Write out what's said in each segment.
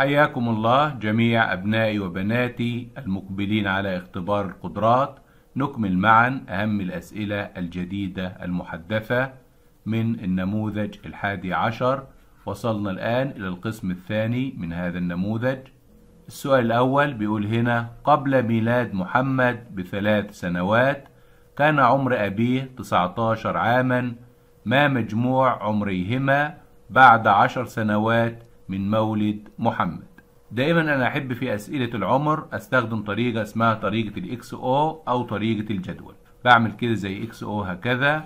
حياكم الله جميع أبنائي وبناتي المقبلين على اختبار القدرات نكمل معا أهم الأسئلة الجديدة المحدثة من النموذج الحادي عشر وصلنا الآن إلى القسم الثاني من هذا النموذج السؤال الأول بيقول هنا قبل ميلاد محمد بثلاث سنوات كان عمر أبيه 19 عاما ما مجموع عمريهما بعد عشر سنوات من مولد محمد دائما انا احب في اسئلة العمر استخدم طريقة اسمها طريقة الاكس او او طريقة الجدول بعمل كده زي اكس او هكذا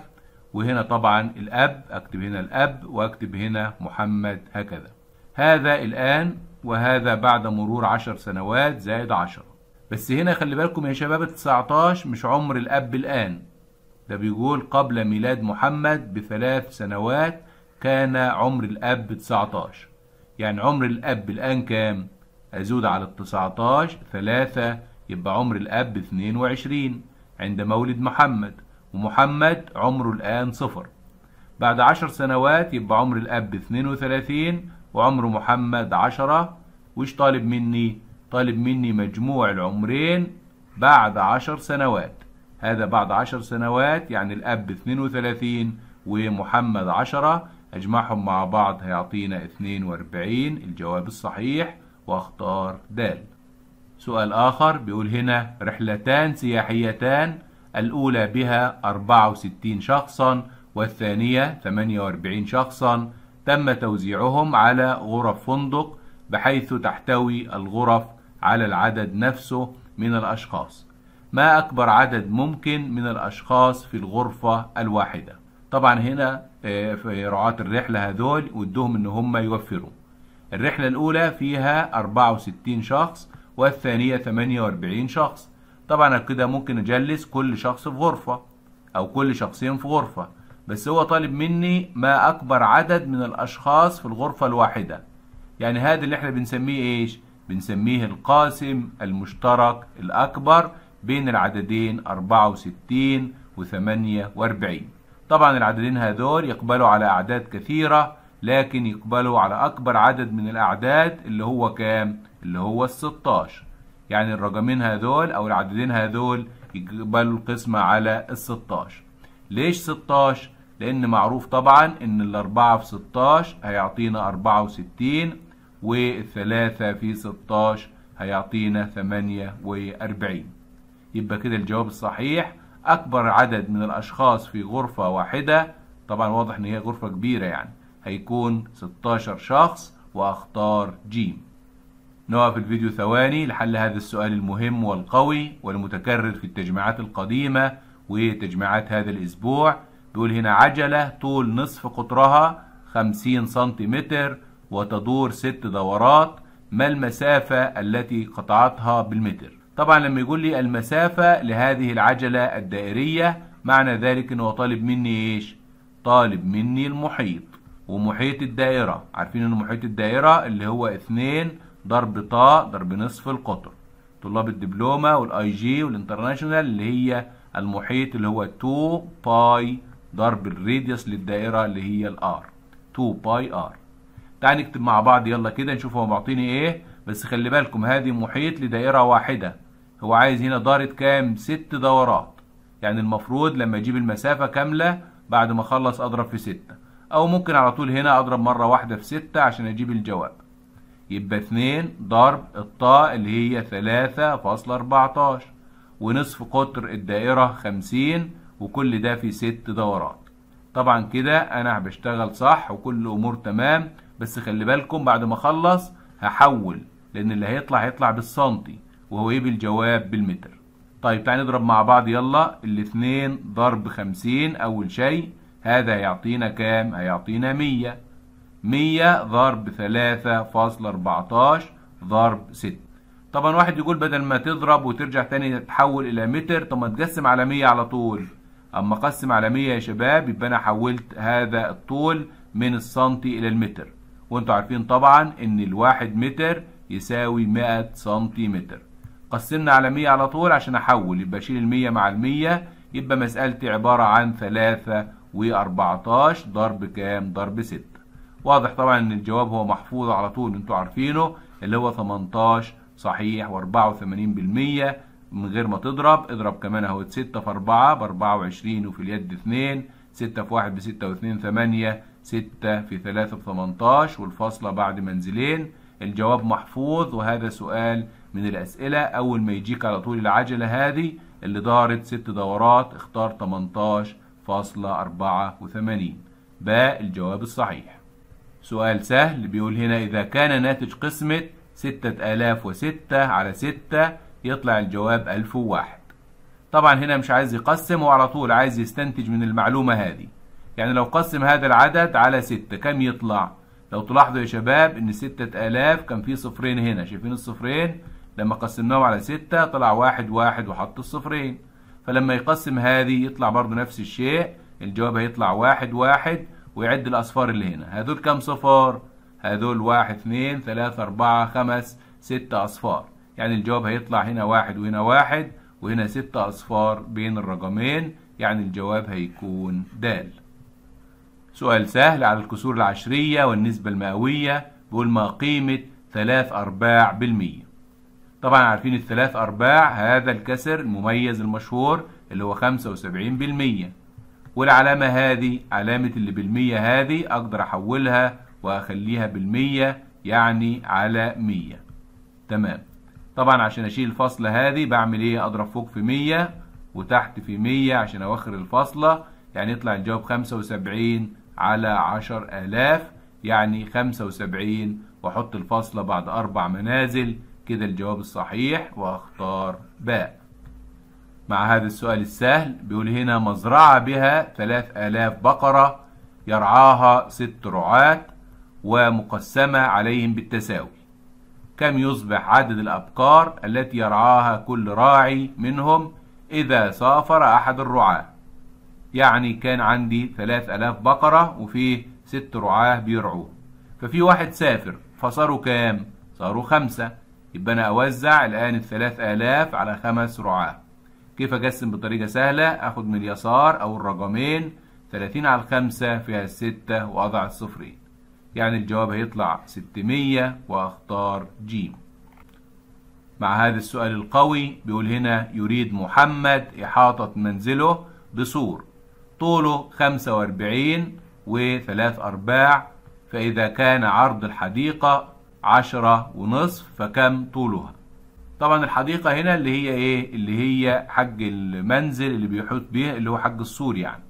وهنا طبعا الاب اكتب هنا الاب واكتب هنا محمد هكذا هذا الان وهذا بعد مرور عشر سنوات زائد عشرة بس هنا خلي بالكم يا شباب 19 مش عمر الاب الان ده بيقول قبل ميلاد محمد بثلاث سنوات كان عمر الاب 19 يعني عمر الأب الآن كام؟ أزود على التسعتاش ثلاثة يبقى عمر الأب اثنين وعشرين عند مولد محمد ومحمد عمره الآن صفر بعد عشر سنوات يبقى عمر الأب اثنين وثلاثين وعمر محمد عشرة وش طالب مني؟ طالب مني مجموع العمرين بعد عشر سنوات هذا بعد عشر سنوات يعني الأب 32 ومحمد 10 أجمعهم مع بعض هيعطينا 42 الجواب الصحيح واختار د سؤال آخر بيقول هنا رحلتان سياحيتان الأولى بها 64 شخصا والثانية 48 شخصا تم توزيعهم على غرف فندق بحيث تحتوي الغرف على العدد نفسه من الأشخاص ما أكبر عدد ممكن من الأشخاص في الغرفة الواحدة طبعا هنا آه، في رعاة الرحلة هذول ودهم ان هم يوفروا الرحلة الاولى فيها 64 شخص والثانية 48 شخص طبعا كده ممكن اجلس كل شخص في غرفة او كل شخصين في غرفة بس هو طالب مني ما اكبر عدد من الاشخاص في الغرفة الواحدة يعني هذا اللي احنا بنسميه ايش بنسميه القاسم المشترك الاكبر بين العددين 64 و 48 طبعا العددين هذول يقبلوا على أعداد كثيرة لكن يقبلوا على أكبر عدد من الأعداد اللي هو كام؟ اللي هو الستاشر يعني الرقمين هذول أو العددين هذول يقبلوا القسمة على الستاشر ليش ستاشر؟ لأن معروف طبعا إن الأربعة في ستاشر هيعطينا أربعة وستين والثلاثة في ستاشر هيعطينا ثمانية وأربعين يبقى كده الجواب الصحيح اكبر عدد من الاشخاص في غرفة واحدة طبعا واضح ان هي غرفة كبيرة يعني هيكون 16 شخص واختار جيم نقف الفيديو ثواني لحل هذا السؤال المهم والقوي والمتكرر في التجميعات القديمة وتجميعات هذا الأسبوع بيقول هنا عجلة طول نصف قطرها 50 سنتيمتر وتدور ست دورات ما المسافة التي قطعتها بالمتر طبعا لما يقول لي المسافة لهذه العجلة الدائرية معنى ذلك ان هو طالب مني ايش طالب مني المحيط ومحيط الدائرة عارفين ان محيط الدائرة اللي هو اثنين ضرب طاء ضرب نصف القطر طلاب الدبلومة والاي جي والانترناشونال اللي هي المحيط اللي هو 2 باي ضرب الراديوس للدائرة اللي هي الار 2 باي ار تعال نكتب مع بعض يلا كده نشوف هو معطيني ايه بس خلي بالكم هذه محيط لدائرة واحدة هو عايز هنا دارة كام ست دورات يعني المفروض لما اجيب المسافة كاملة بعد ما اخلص اضرب في ستة او ممكن على طول هنا اضرب مرة واحدة في ستة عشان اجيب الجواب يبقى اتنين ضرب الطاء اللي هي ثلاثة فاصلة اربعتاشر ونصف قطر الدائرة خمسين وكل ده في ست دورات طبعا كده انا بشتغل صح وكل امور تمام بس خلي بالكم بعد ما اخلص هحول لان اللي هيطلع هيطلع بالسنتي وويب إيه الجواب بالمتر طيب تعالى نضرب مع بعض يلا الاثنين ضرب خمسين أول شيء هذا يعطينا كام؟ هيعطينا مية مية ضرب ثلاثة فاصل أربعتاش ضرب ست طبعا واحد يقول بدل ما تضرب وترجع تاني تحول إلى متر طب ما تقسم على مية على طول أما أقسم على مية يا شباب يبقى أنا حولت هذا الطول من السنتي إلى المتر وانتوا عارفين طبعا إن الواحد متر يساوي مئة سنتي متر قسمنا على 100 على طول عشان احول يبقى اشيل ال100 مع ال100 يبقى مسألتي عبارة عن 3 و14 ضرب كام ضرب 6 واضح طبعا ان الجواب هو محفوظ على طول انتوا عارفينه اللي هو 18 صحيح و84% من غير ما تضرب اضرب كمان اهو 6 في 4 ب 24 وفي اليد 2 6 في 1 ب 6 و2 8 6 في 3 ب 18 والفاصلة بعد منزلين الجواب محفوظ وهذا سؤال من الأسئلة أول ما يجيك على طول العجلة هذه اللي دارت ست دورات اختار 18.84 ب الجواب الصحيح سؤال سهل بيقول هنا إذا كان ناتج قسمة 6006 على 6 يطلع الجواب 1001 طبعا هنا مش عايز يقسم وعلى طول عايز يستنتج من المعلومة هذه يعني لو قسم هذا العدد على 6 كم يطلع؟ لو تلاحظوا يا شباب ان 6000 كان فيه صفرين هنا شايفين الصفرين؟ لما قسمناه على ستة طلع واحد واحد وحط الصفرين فلما يقسم هذه يطلع برضو نفس الشيء الجواب هيطلع واحد واحد ويعد الأصفار اللي هنا هذول كام صفار؟ هذول واحد اثنين ثلاثة أربعة خمس ستة أصفار يعني الجواب هيطلع هنا واحد وهنا واحد وهنا ستة أصفار بين الرقمين يعني الجواب هيكون د سؤال سهل على الكسور العشرية والنسبة المئوية بقول ما قيمة ثلاث أرباع بالمية طبعا عارفين الثلاث أرباع هذا الكسر المميز المشهور اللي هو 75% والعلامة هذه علامة اللي بالمية هذه أقدر أحولها وأخليها بالمية يعني على مية تمام طبعا عشان أشيل الفصلة هذه بعمل إيه أضرب فوق في مية وتحت في مية عشان أوخر الفصلة يعني يطلع الجواب خمسة وسبعين على عشر آلاف يعني خمسة وسبعين وأحط الفصلة بعد أربع منازل كده الجواب الصحيح واختار باء مع هذا السؤال السهل بيقول هنا مزرعة بها 3000 بقرة يرعاها ست رعاة ومقسمة عليهم بالتساوي كم يصبح عدد الأبقار التي يرعاها كل راعي منهم إذا سافر أحد الرعاة يعني كان عندي 3000 بقرة وفيه ست رعاة بيرعوه ففي واحد سافر فصاروا كام؟ صاروا خمسة يبقى أنا أوزع الآن الثلاث آلاف على خمس رعاة كيف أقسم بطريقة سهلة أخد من اليسار أو الرقمين 30 على الخمسة فيها الستة وأضع الصفرين يعني الجواب هيطلع 600 وأختار جيم مع هذا السؤال القوي بيقول هنا يريد محمد إحاطة منزله بسور طوله 45 وثلاث أرباع فإذا كان عرض الحديقة عشرة ونصف فكم طولها طبعا الحديقة هنا اللي هي ايه اللي هي حج المنزل اللي بيحوط بيه اللي هو حج السور يعني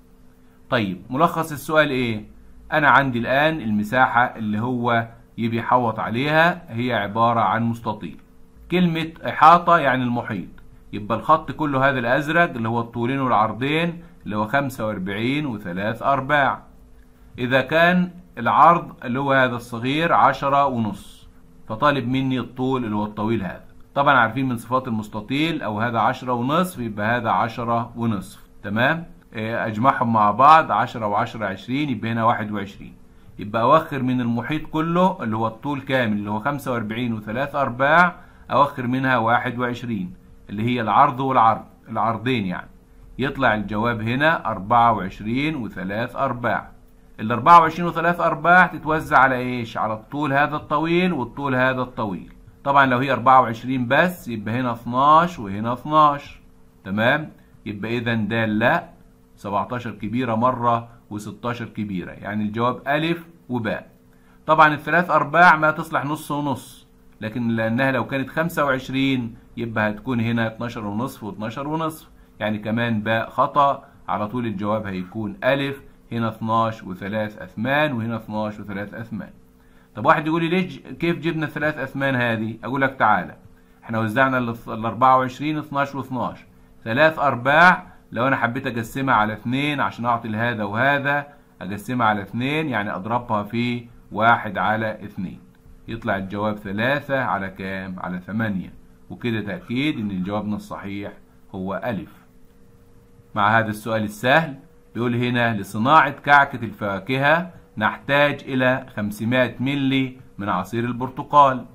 طيب ملخص السؤال ايه انا عندي الان المساحة اللي هو يبي يحوط عليها هي عبارة عن مستطيل كلمة احاطة يعني المحيط يبقى الخط كله هذا الازرق اللي هو الطولين والعرضين اللي هو 45 وثلاث ارباع اذا كان العرض اللي هو هذا الصغير عشرة ونص فطالب مني الطول اللي هو الطويل هذا طبعا عارفين من صفات المستطيل او هذا عشرة ونصف يبقى هذا عشرة ونصف تمام آه، اجمعهم مع بعض عشرة وعشرة عشرين يبقى هنا واحد وعشرين يبقى اوخر من المحيط كله اللي هو الطول كامل اللي هو خمسة واربعين وثلاث ارباع اوخر منها واحد وعشرين اللي هي العرض والعرض العرضين يعني يطلع الجواب هنا أربعة وعشرين وثلاث أرباع ال 24 و3 ارباع تتوزع على ايش؟ على الطول هذا الطويل والطول هذا الطويل. طبعا لو هي 24 بس يبقى هنا 12 وهنا 12 تمام؟ يبقى اذا ده لا 17 كبيره مره و16 كبيره يعني الجواب الف وباء. طبعا الثلاث ارباع ما تصلح نص ونص لكن لانها لو كانت 25 يبقى هتكون هنا 12 ونصف و12 ونصف يعني كمان باء خطا على طول الجواب هيكون الف هنا 12 و3 أثمان وهنا 12 و3 أثمان طب واحد يقول لي ليش كيف جبنا الثلاث أثمان هذه أقول لك تعالى احنا وزعنا ال 24 12 و12 ثلاث أرباع لو أنا حبيت أقسمها على 2 عشان أعطي لهذا وهذا أقسمها على 2 يعني أضربها في 1 على 2 يطلع الجواب 3 على كام؟ على 8 وكده تأكيد إن جوابنا الصحيح هو ألف مع هذا السؤال السهل بيقول هنا لصناعة كعكة الفاكهة نحتاج إلى 500 ملي من عصير البرتقال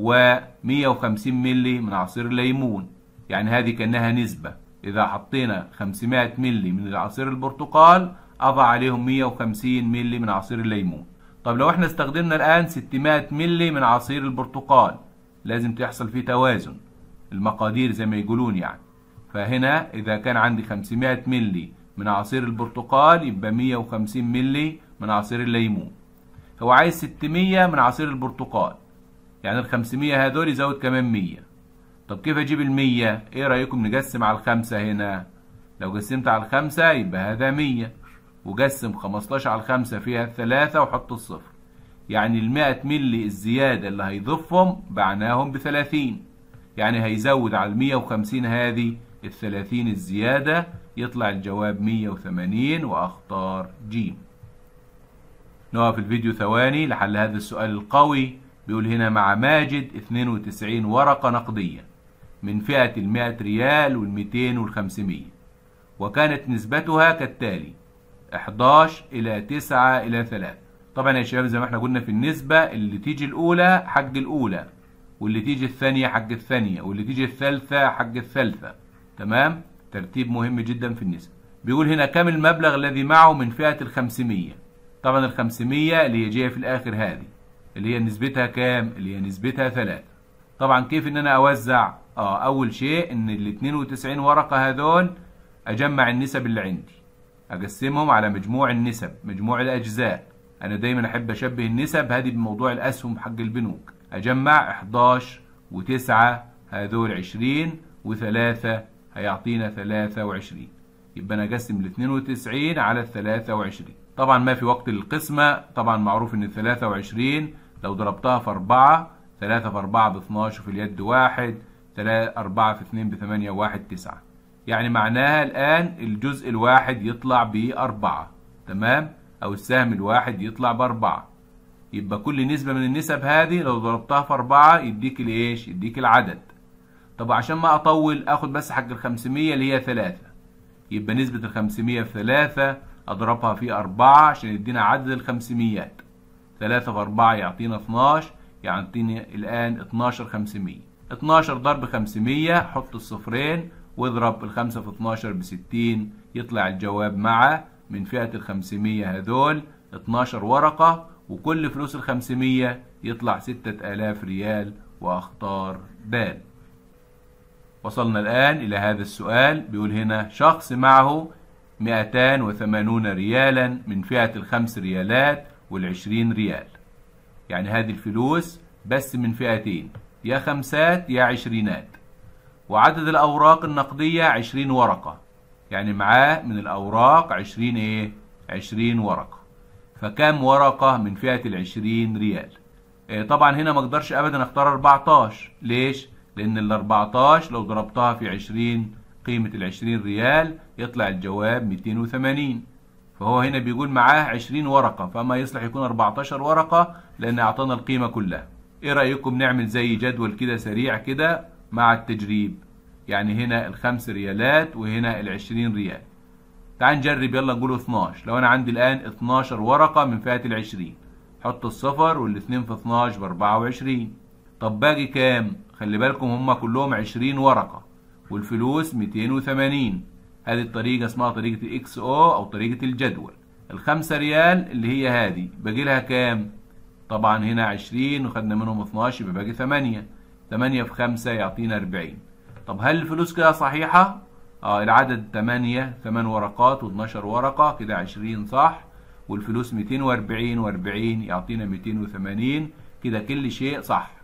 و150 ملي من عصير الليمون يعني هذه كأنها نسبة إذا حطينا 500 ملي من عصير البرتقال أضع عليهم 150 ملي من عصير الليمون طب لو احنا استخدمنا الآن 600 ملي من عصير البرتقال لازم تحصل فيه توازن المقادير زي ما يقولون يعني فهنا إذا كان عندي 500 ملي من عصير البرتقال يبقى 150 مللي من عصير الليمون هو عايز 600 من عصير البرتقال يعني ال 500 هذول يزود كمان 100 طب كيف اجيب ال 100 ايه رايكم نقسم على الخمسة هنا لو قسمت على الخمسة يبقى هذا 100 وقسم 15 على الخمسة فيها الثلاثة وحط الصفر يعني ال 100 مللي الزيادة اللي هيضيفهم بعناهم ب 30 يعني هيزود على ال 150 هذه الثلاثين الزيادة يطلع الجواب 180 وأختار جيم نقف الفيديو ثواني لحل هذا السؤال القوي بيقول هنا مع ماجد 92 ورقة نقدية من فئة المائة ريال والمئتين والخمسمية وكانت نسبتها كالتالي 11 إلى 9 إلى 3 طبعا يا شباب زي ما احنا قلنا في النسبة اللي تيجي الأولى حق الأولى واللي تيجي الثانية حق الثانية واللي تيجي الثالثة حق الثالثة تمام ترتيب مهم جدا في النسب بيقول هنا كم المبلغ الذي معه من فئة الخمسمية طبعا الخمسمية اللي هي جاية في الآخر هذه اللي هي نسبتها كام اللي هي نسبتها ثلاثة طبعا كيف ان انا اوزع اه اول شيء ان ال 92 ورقة هذول اجمع النسب اللي عندي اقسمهم على مجموع النسب مجموع الاجزاء انا دايما احب اشبه النسب هذه بموضوع الاسهم حق البنوك اجمع 11 و9 هذول 20 و3 هيعطينا 23 يبقى انا اقسم ال 92 على ال 23 طبعا ما في وقت للقسمه طبعا معروف ان ال 23 لو ضربتها في 4 3 في 4 ب 12 في اليد 1 3 4 في 2 ب 8 1 9 يعني معناها الآن الجزء الواحد يطلع ب 4 تمام أو السهم الواحد يطلع ب 4 يبقى كل نسبة من النسب هذه لو ضربتها في 4 يديك الإيش؟ يديك العدد طب عشان ما اطول اخد بس حق ال 500 اللي هي 3 يبقى نسبة ال 500 في 3 اضربها في 4 عشان يدينا عدد ال 500 3 في 4 يعطينا 12 يعطيني الان 12 500 12 ضرب 500 حط الصفرين واضرب ال 5 في 12 ب 60 يطلع الجواب مع من فئة ال 500 هذول 12 ورقة وكل فلوس ال 500 يطلع 6000 ريال واختار د وصلنا الآن إلى هذا السؤال بيقول هنا شخص معه 280 ريالا من فئة الخمس ريالات والعشرين ريال يعني هذه الفلوس بس من فئتين يا خمسات يا عشرينات وعدد الأوراق النقدية عشرين ورقة يعني معاه من الأوراق عشرين إيه؟ عشرين ورقة فكم ورقة من فئة العشرين ريال إيه، طبعا هنا ما اقدرش أبدا أختار 14 ليش؟ لأن ال 14 لو ضربتها في 20 قيمة ال 20 ريال يطلع الجواب 280 فهو هنا بيقول معاه 20 ورقة فما يصلح يكون 14 ورقة لأن أعطانا القيمة كلها إيه رأيكم نعمل زي جدول كده سريع كده مع التجريب يعني هنا الخمس ريالات وهنا ال 20 ريال تعال نجرب يلا نقول 12 لو انا عندي الان 12 ورقه من فئه ال 20 حط الصفر والاثنين في 12 ب 24 طب باقي كام خلي بالكم هم كلهم عشرين ورقة والفلوس ميتين وثمانين هذه الطريقة اسمها طريقة اكس او او طريقة الجدول الخمسة ريال اللي هي هذه باقي لها كام طبعا هنا عشرين وخدنا منهم يبقى باقي ثمانية ثمانية في خمسة يعطينا اربعين طب هل الفلوس كده صحيحة آه العدد ثمانية ثمان ورقات واتناشر ورقة كده عشرين صح والفلوس ميتين واربعين واربعين يعطينا ميتين وثمانين كده كل شيء صح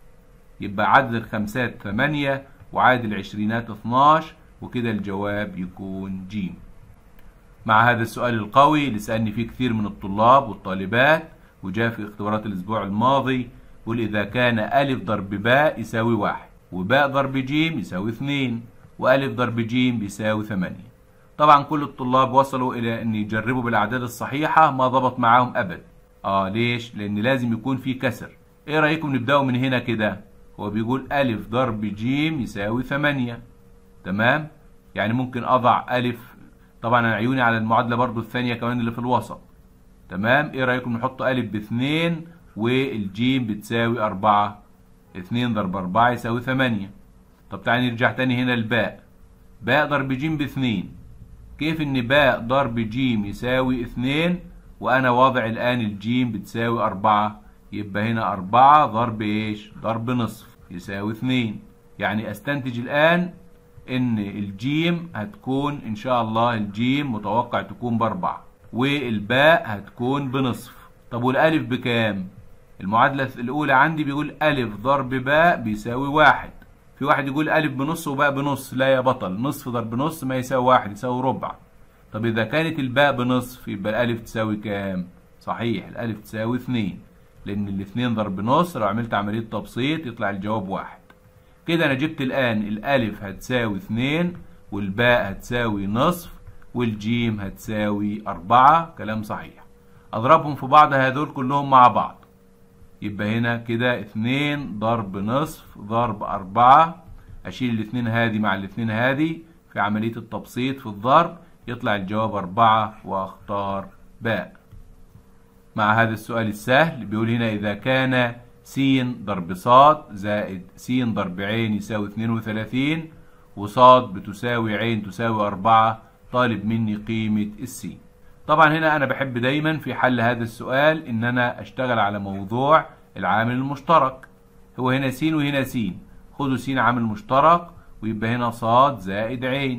يبقى عدد الخمسات 8 وعدد العشرينات 12 وكده الجواب يكون جيم مع هذا السؤال القوي اللي سألني فيه كثير من الطلاب والطالبات وجاء في اختبارات الأسبوع الماضي يقول إذا كان ألف ضرب باء يساوي واحد وباء ضرب جيم يساوي اثنين وألف ضرب جيم بيساوي ثمانية طبعا كل الطلاب وصلوا إلى أن يجربوا بالأعداد الصحيحة ما ضبط معاهم أبد آه ليش؟ لأن لازم يكون في كسر إيه رأيكم نبدأوا من هنا كده؟ هو بيقول أ ضرب ج يساوي ثمانية تمام يعني ممكن أضع أ طبعا أنا عيوني على المعادلة برضو الثانية كمان اللي في الوسط تمام إيه رأيكم نحط أ باثنين والجيم بتساوي أربعة اثنين ضرب أربعة يساوي ثمانية طب تعالى نرجع تاني هنا الباء باء ضرب جيم باثنين كيف إن باء ضرب جيم يساوي اثنين وأنا واضع الآن الجيم بتساوي أربعة يبقى هنا أربعة ضرب إيش ضرب نصف يساوي 2 يعني استنتج الآن ان الجيم هتكون ان شاء الله الجيم متوقع تكون باربعة والباء هتكون بنصف طب والالف بكام المعادلة الاولى عندي بيقول الف ضرب باء بيساوي واحد في واحد يقول الف بنص وباء بنص لا يا بطل نصف ضرب نص ما يساوي واحد يساوي ربع طب اذا كانت الباء بنصف يبقى الالف تساوي كام صحيح الالف تساوي اتنين لان الاثنين ضرب نص لو عملت عمليه تبسيط يطلع الجواب واحد كده انا جبت الان الالف هتساوي اثنين والباء هتساوي نصف والجيم هتساوي أربعة كلام صحيح أضربهم في بعض هذول كلهم مع بعض يبقى هنا كده اثنين ضرب نصف ضرب أربعة أشيل الاثنين هذه مع الاثنين هذه في عملية التبسيط في الضرب يطلع الجواب أربعة وأختار باء مع هذا السؤال السهل بيقول هنا إذا كان س ضرب ص زائد س ضرب ع يساوي 32 وص بتساوي ع تساوي 4 طالب مني قيمة السين طبعا هنا أنا بحب دايما في حل هذا السؤال إن أنا أشتغل على موضوع العامل المشترك هو هنا س وهنا س خدوا س عامل مشترك ويبقى هنا ص زائد ع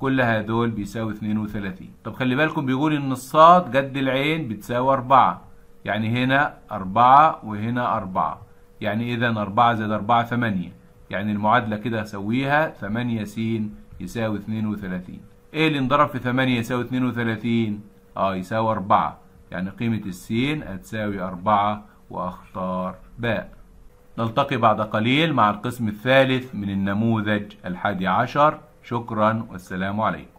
كل هدول بيساوي 32 طب خلي بالكم بيقول ان الصاد جد العين بتساوي 4 يعني هنا 4 وهنا 4 يعني إذا 4 زائد 4 8 يعني المعادلة كده أسويها 8 س يساوي 32 إيه اللي انضرب في 8 يساوي 32 آه يساوي 4 يعني قيمة السين هتساوي 4 وأختار باء نلتقي بعد قليل مع القسم الثالث من النموذج الحادي عشر شكرا والسلام عليكم